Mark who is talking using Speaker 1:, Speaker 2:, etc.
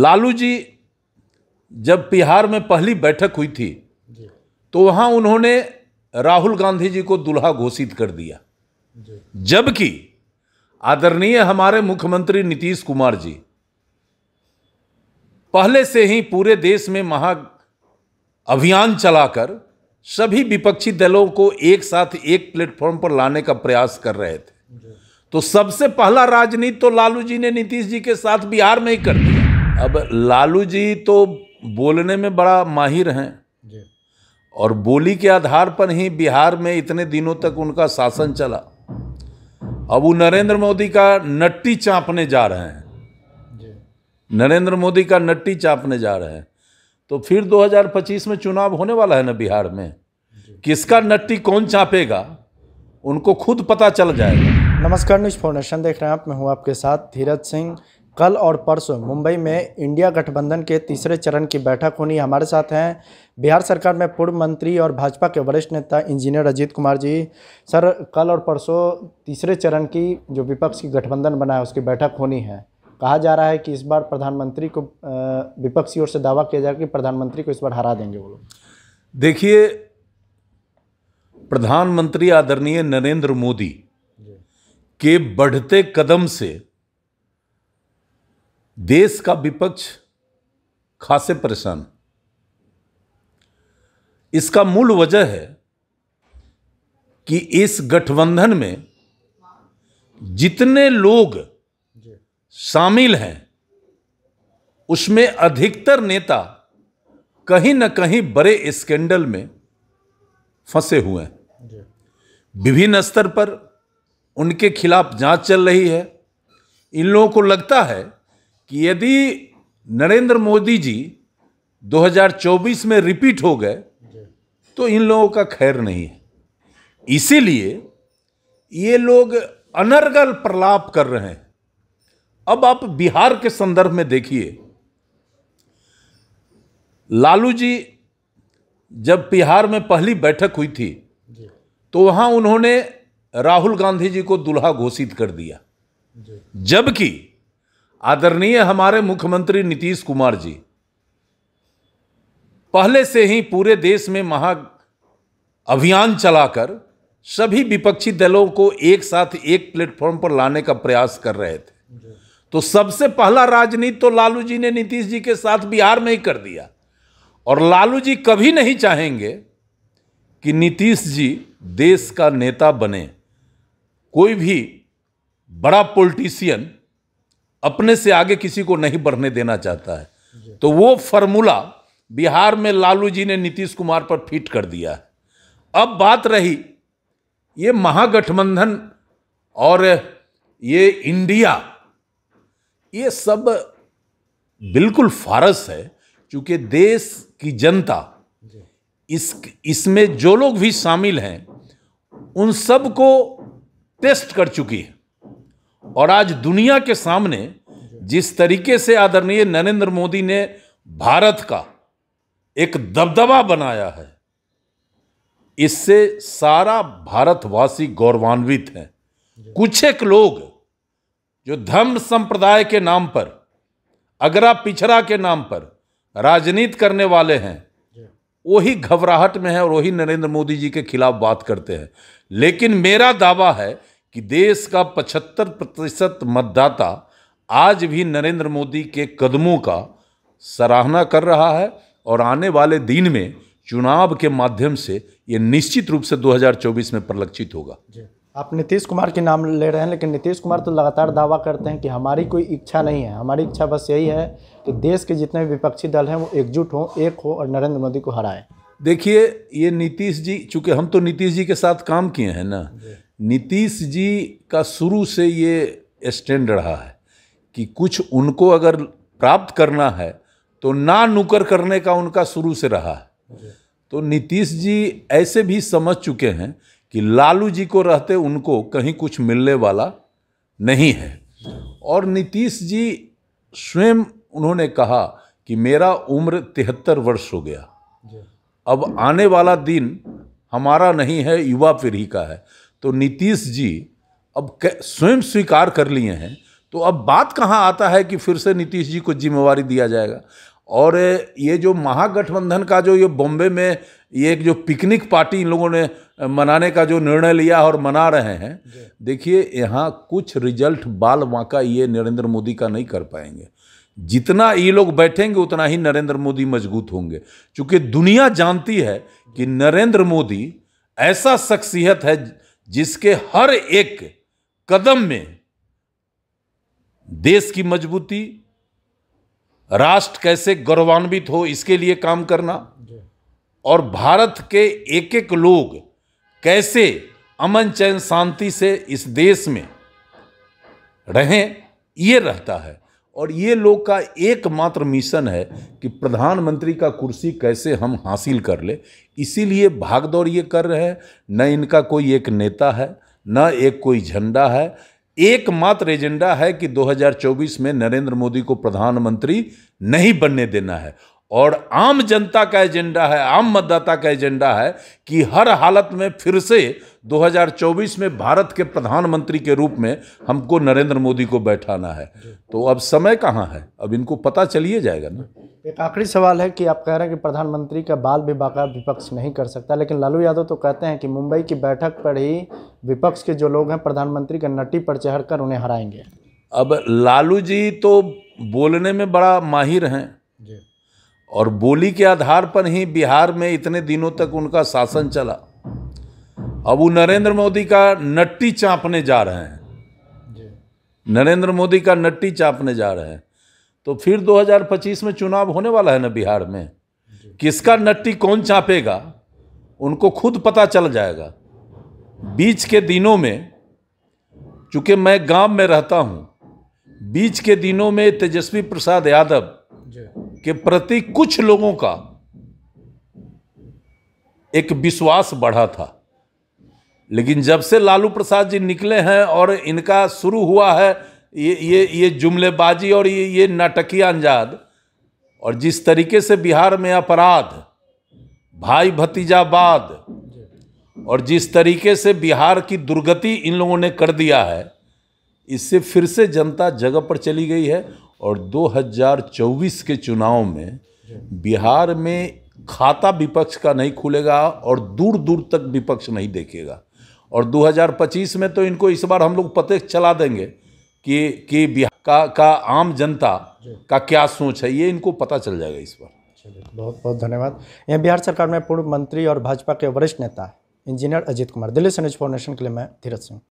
Speaker 1: लालू जी जब बिहार में पहली बैठक हुई थी तो वहाँ उन्होंने राहुल गांधी जी को दुल्हा घोषित कर दिया जबकि आदरणीय हमारे मुख्यमंत्री नीतीश कुमार जी पहले से ही पूरे देश में महा अभियान चलाकर सभी विपक्षी दलों को एक साथ एक प्लेटफॉर्म पर लाने का प्रयास कर रहे थे तो सबसे पहला राजनीति तो लालू जी ने नीतीश जी के साथ बिहार में ही कर दिया अब लालू जी तो बोलने में बड़ा माहिर हैं और बोली के आधार पर ही बिहार में इतने दिनों तक उनका शासन चला अब वो नरेंद्र मोदी का नट्टी चापने जा रहे हैं नरेंद्र मोदी का नट्टी चापने जा रहे हैं तो फिर 2025 में चुनाव होने वाला है ना बिहार में किसका नट्टी कौन चापेगा उनको खुद पता चल जाएगा
Speaker 2: नमस्कार न्यूज फाउंडेशन देख रहे हैं आप मैं हूँ आपके साथ धीरज सिंह कल और परसों मुंबई में इंडिया गठबंधन के तीसरे चरण की बैठक होनी हमारे साथ हैं बिहार सरकार में पूर्व मंत्री और भाजपा के वरिष्ठ नेता इंजीनियर अजीत कुमार जी सर कल और परसों तीसरे चरण की जो विपक्ष की गठबंधन बना है उसकी बैठक होनी है कहा जा रहा है कि इस बार प्रधानमंत्री को विपक्ष की ओर से दावा किया जाएगा कि प्रधानमंत्री को इस बार हरा देंगे वो लोग
Speaker 1: देखिए प्रधानमंत्री आदरणीय नरेंद्र मोदी के बढ़ते कदम से देश का विपक्ष खासे परेशान इसका मूल वजह है कि इस गठबंधन में जितने लोग शामिल हैं उसमें अधिकतर नेता कहीं ना कहीं बड़े स्कैंडल में फंसे हुए हैं विभिन्न स्तर पर उनके खिलाफ जांच चल रही है इन लोगों को लगता है कि यदि नरेंद्र मोदी जी 2024 में रिपीट हो गए तो इन लोगों का खैर नहीं है इसीलिए ये लोग अनर्गल प्रलाप कर रहे हैं अब आप बिहार के संदर्भ में देखिए लालू जी जब बिहार में पहली बैठक हुई थी तो वहां उन्होंने राहुल गांधी जी को दुल्हा घोषित कर दिया जबकि आदरणीय हमारे मुख्यमंत्री नीतीश कुमार जी पहले से ही पूरे देश में महा अभियान चलाकर सभी विपक्षी दलों को एक साथ एक प्लेटफॉर्म पर लाने का प्रयास कर रहे थे तो सबसे पहला राजनीति तो लालू जी ने नीतीश जी के साथ बिहार में ही कर दिया और लालू जी कभी नहीं चाहेंगे कि नीतीश जी देश का नेता बने कोई भी बड़ा पॉलिटिशियन अपने से आगे किसी को नहीं बढ़ने देना चाहता है तो वो फॉर्मूला बिहार में लालू जी ने नीतीश कुमार पर फिट कर दिया है अब बात रही ये महागठबंधन और ये इंडिया ये सब बिल्कुल फारस है क्योंकि देश की जनता इस इसमें जो लोग भी शामिल हैं उन सब को टेस्ट कर चुकी है और आज दुनिया के सामने जिस तरीके से आदरणीय नरेंद्र मोदी ने भारत का एक दबदबा बनाया है इससे सारा भारतवासी गौरवान्वित हैं कुछ एक लोग जो धर्म संप्रदाय के नाम पर अगरा पिछड़ा के नाम पर राजनीति करने वाले हैं वही घबराहट में है और वही नरेंद्र मोदी जी के खिलाफ बात करते हैं लेकिन मेरा दावा है कि देश का 75 प्रतिशत मतदाता आज भी नरेंद्र मोदी के कदमों का सराहना कर रहा है और आने वाले दिन में चुनाव के माध्यम से ये निश्चित रूप से 2024 में परिलक्षित होगा जी
Speaker 2: आप नीतीश कुमार के नाम ले रहे हैं लेकिन नीतीश कुमार तो लगातार दावा करते हैं कि हमारी कोई इच्छा नहीं है हमारी इच्छा बस यही है कि देश के जितने विपक्षी दल हैं वो एकजुट हों एक हो और नरेंद्र मोदी को हराएं
Speaker 1: देखिए ये नीतीश जी चूँकि हम तो नीतीश जी के साथ काम किए हैं ना नीतीश जी का शुरू से ये स्टैंड रहा है कि कुछ उनको अगर प्राप्त करना है तो ना नुकर करने का उनका शुरू से रहा है तो नीतीश जी ऐसे भी समझ चुके हैं कि लालू जी को रहते उनको कहीं कुछ मिलने वाला नहीं है और नीतीश जी स्वयं उन्होंने कहा कि मेरा उम्र तिहत्तर वर्ष हो गया अब आने वाला दिन हमारा नहीं है युवा पीढ़ी का है तो नीतीश जी अब स्वयं स्वीकार कर लिए हैं तो अब बात कहाँ आता है कि फिर से नीतीश जी को जिम्मेवारी दिया जाएगा और ये जो महागठबंधन का जो ये बॉम्बे में ये एक जो पिकनिक पार्टी इन लोगों ने मनाने का जो निर्णय लिया और मना रहे हैं देखिए यहाँ कुछ रिजल्ट बाल वाका ये नरेंद्र मोदी का नहीं कर पाएंगे जितना ये लोग बैठेंगे उतना ही नरेंद्र मोदी मजबूत होंगे क्योंकि दुनिया जानती है कि नरेंद्र मोदी ऐसा शख्सियत है जिसके हर एक कदम में देश की मजबूती राष्ट्र कैसे गौरवान्वित हो इसके लिए काम करना और भारत के एक एक लोग कैसे अमन चैन शांति से इस देश में रहें ये रहता है और ये लोग का एकमात्र मिशन है कि प्रधानमंत्री का कुर्सी कैसे हम हासिल कर ले इसीलिए भागदौड़ ये कर रहे हैं न इनका कोई एक नेता है न एक कोई झंडा है एकमात्र एजेंडा है कि 2024 में नरेंद्र मोदी को प्रधानमंत्री नहीं बनने देना है और आम जनता का एजेंडा है आम मतदाता का एजेंडा है कि हर हालत में फिर से 2024 में भारत के प्रधानमंत्री के रूप में हमको नरेंद्र मोदी को बैठाना है तो अब समय कहाँ है अब इनको पता चलिए जाएगा ना
Speaker 2: एक आखिरी सवाल है कि आप कह रहे हैं कि प्रधानमंत्री का बाल भी बाका विपक्ष नहीं कर सकता लेकिन लालू यादव तो कहते हैं कि मुंबई की बैठक पर ही विपक्ष के जो लोग हैं प्रधानमंत्री के नटी पर चढ़कर उन्हें हराएंगे
Speaker 1: अब लालू जी तो बोलने में बड़ा माहिर हैं और बोली के आधार पर ही बिहार में इतने दिनों तक उनका शासन चला अब वो नरेंद्र मोदी का नट्टी चापने जा रहे हैं नरेंद्र मोदी का नट्टी चापने जा रहे हैं तो फिर 2025 में चुनाव होने वाला है ना बिहार में किसका नट्टी कौन चापेगा उनको खुद पता चल जाएगा बीच के दिनों में चूँकि मैं गांव में रहता हूँ बीच के दिनों में तेजस्वी प्रसाद यादव के प्रति कुछ लोगों का एक विश्वास बढ़ा था लेकिन जब से लालू प्रसाद जी निकले हैं और इनका शुरू हुआ है ये ये ये जुमलेबाजी और ये ये नाटकीय अंजाद और जिस तरीके से बिहार में अपराध भाई भतीजाबाद और जिस तरीके से बिहार की दुर्गति इन लोगों ने कर दिया है इससे फिर से जनता जगह पर चली गई है और 2024 के चुनाव में बिहार में खाता विपक्ष का नहीं खुलेगा और दूर दूर तक विपक्ष नहीं देखेगा और 2025 में तो इनको इस बार हम लोग पते चला देंगे कि कि बिहार का का आम जनता का क्या सोच है ये इनको पता चल जाएगा इस बार
Speaker 2: बहुत बहुत धन्यवाद यहाँ बिहार सरकार में पूर्व मंत्री और भाजपा के वरिष्ठ नेता इंजीनियर अजीत कुमार दिल्ली से न्यूज फाउंडेशन के लिए मैं धीरज सिंह